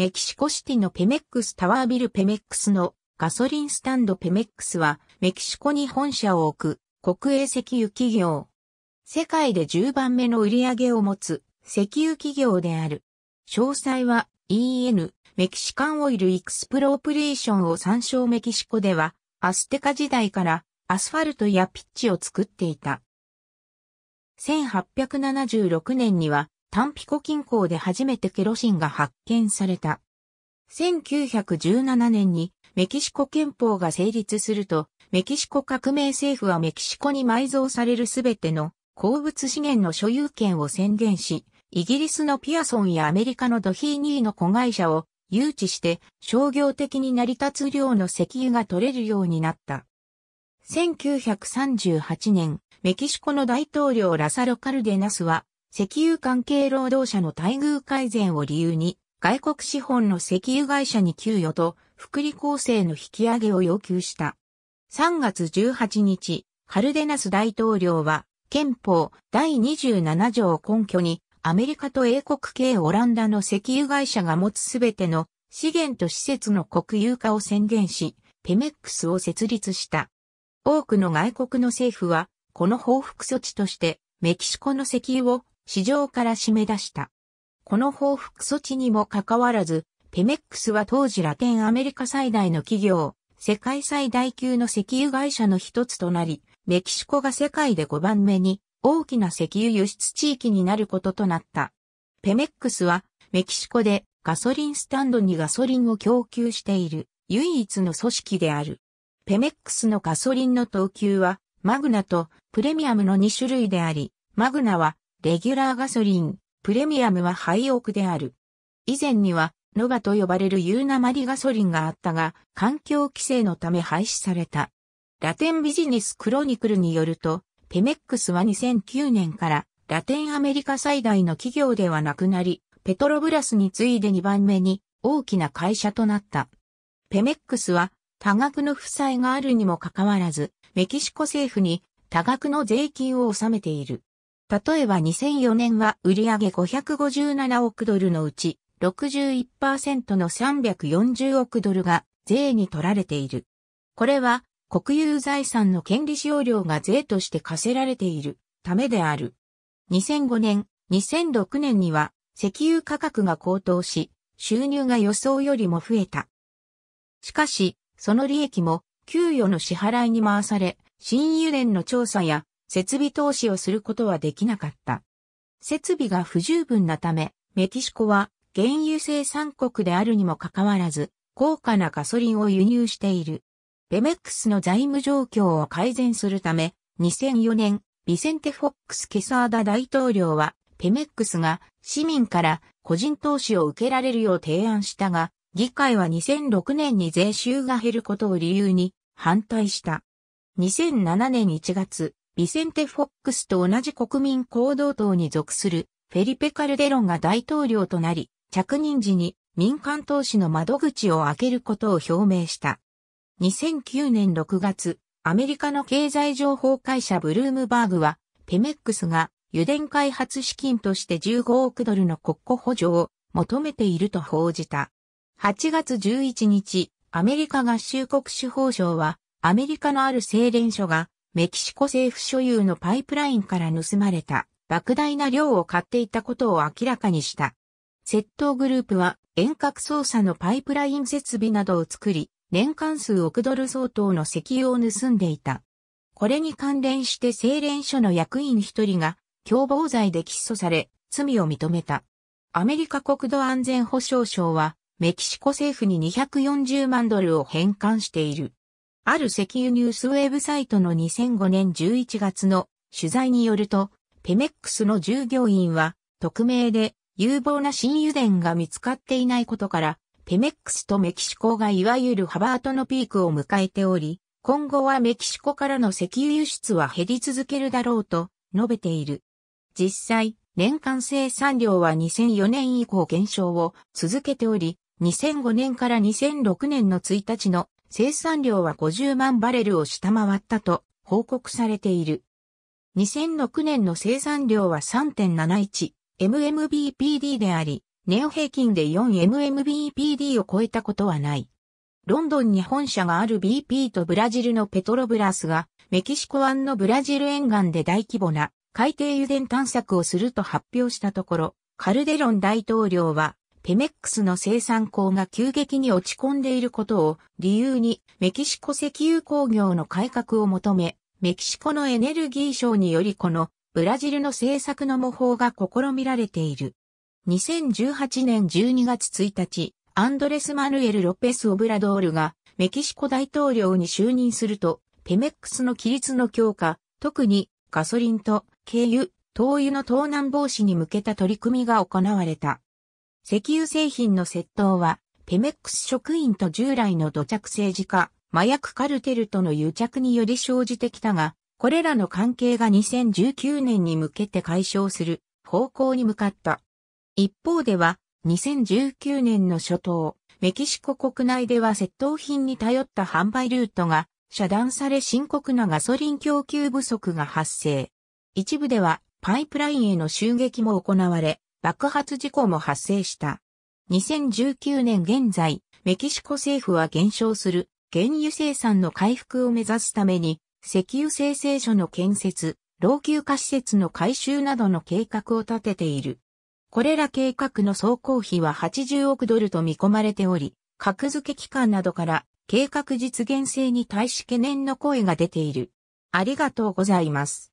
メキシコシティのペメックスタワービルペメックスのガソリンスタンドペメックスはメキシコに本社を置く国営石油企業。世界で10番目の売り上げを持つ石油企業である。詳細は EN メキシカンオイルエクスプロープリーションを参照メキシコではアステカ時代からアスファルトやピッチを作っていた。1876年にはタンピコ近郊で初めてケロシンが発見された。1917年にメキシコ憲法が成立すると、メキシコ革命政府はメキシコに埋蔵されるすべての鉱物資源の所有権を宣言し、イギリスのピアソンやアメリカのドヒーニーの子会社を誘致して商業的に成り立つ量の石油が取れるようになった。1938年、メキシコの大統領ラサロ・カルデナスは石油関係労働者の待遇改善を理由に、外国資本の石油会社に給与と福利厚生の引き上げを要求した。3月18日、カルデナス大統領は、憲法第27条を根拠に、アメリカと英国系オランダの石油会社が持つすべての資源と施設の国有化を宣言し、ペメックスを設立した。多くの外国の政府は、この報復措置として、メキシコの石油を市場から締め出した。この報復措置にもかかわらず、ペメックスは当時ラテンアメリカ最大の企業、世界最大級の石油会社の一つとなり、メキシコが世界で5番目に大きな石油輸出地域になることとなった。ペメックスはメキシコでガソリンスタンドにガソリンを供給している唯一の組織である。ペメックスのガソリンの等級はマグナとプレミアムの2種類であり、マグナはレギュラーガソリン、プレミアムは廃屋である。以前には、ノバと呼ばれる有鉛ガソリンがあったが、環境規制のため廃止された。ラテンビジネスクロニクルによると、ペメックスは2009年からラテンアメリカ最大の企業ではなくなり、ペトロブラスに次いで2番目に大きな会社となった。ペメックスは多額の負債があるにもかかわらず、メキシコ政府に多額の税金を納めている。例えば2004年は売上557億ドルのうち61%の340億ドルが税に取られている。これは国有財産の権利使用料が税として課せられているためである。2005年、2006年には石油価格が高騰し、収入が予想よりも増えた。しかし、その利益も給与の支払いに回され、新油田の調査や設備投資をすることはできなかった。設備が不十分なため、メキシコは原油生産国であるにもかかわらず、高価なガソリンを輸入している。ペメックスの財務状況を改善するため、2004年、ビセンテ・フォックス・ケサーダ大統領は、ペメックスが市民から個人投資を受けられるよう提案したが、議会は2006年に税収が減ることを理由に反対した。2007年1月、ビセンテ・フォックスと同じ国民行動党に属するフェリペ・カルデロンが大統領となり、着任時に民間投資の窓口を開けることを表明した。2009年6月、アメリカの経済情報会社ブルームバーグは、ペメックスが油田開発資金として15億ドルの国庫補助を求めていると報じた。8月11日、アメリカ合衆国司法省は、アメリカのある精錬所がメキシコ政府所有のパイプラインから盗まれた莫大な量を買っていたことを明らかにした。窃盗グループは遠隔操作のパイプライン設備などを作り、年間数億ドル相当の石油を盗んでいた。これに関連して精錬所の役員一人が共謀罪で起訴され、罪を認めた。アメリカ国土安全保障省は、メキシコ政府に240万ドルを返還している。ある石油ニュースウェブサイトの2005年11月の取材によると、ペメックスの従業員は、匿名で有望な新油田が見つかっていないことから、ペメックスとメキシコがいわゆるハバートのピークを迎えており、今後はメキシコからの石油輸出は減り続けるだろうと述べている。実際、年間生産量は2004年以降減少を続けており、2005年から2006年の1日の生産量は50万バレルを下回ったと報告されている。2006年の生産量は 3.71mmBPD であり、年平均で 4mmBPD を超えたことはない。ロンドンに本社がある BP とブラジルのペトロブラスが、メキシコ湾のブラジル沿岸で大規模な海底油田探索をすると発表したところ、カルデロン大統領はペメックスの生産工が急激に落ち込んでいることを理由にメキシコ石油工業の改革を求め、メキシコのエネルギー省によりこのブラジルの政策の模倣が試みられている。2018年12月1日、アンドレス・マヌエル・ロペス・オブラドールがメキシコ大統領に就任すると、ペメックスの規律の強化、特にガソリンと軽油、灯油の盗難防止に向けた取り組みが行われた。石油製品の窃盗は、ペメックス職員と従来の土着政治家、麻薬カルテルとの癒着により生じてきたが、これらの関係が2019年に向けて解消する方向に向かった。一方では、2019年の初頭、メキシコ国内では窃盗品に頼った販売ルートが遮断され深刻なガソリン供給不足が発生。一部ではパイプラインへの襲撃も行われ、爆発事故も発生した。2019年現在、メキシコ政府は減少する原油生産の回復を目指すために、石油生成所の建設、老朽化施設の改修などの計画を立てている。これら計画の総工費は80億ドルと見込まれており、格付け機関などから計画実現性に対し懸念の声が出ている。ありがとうございます。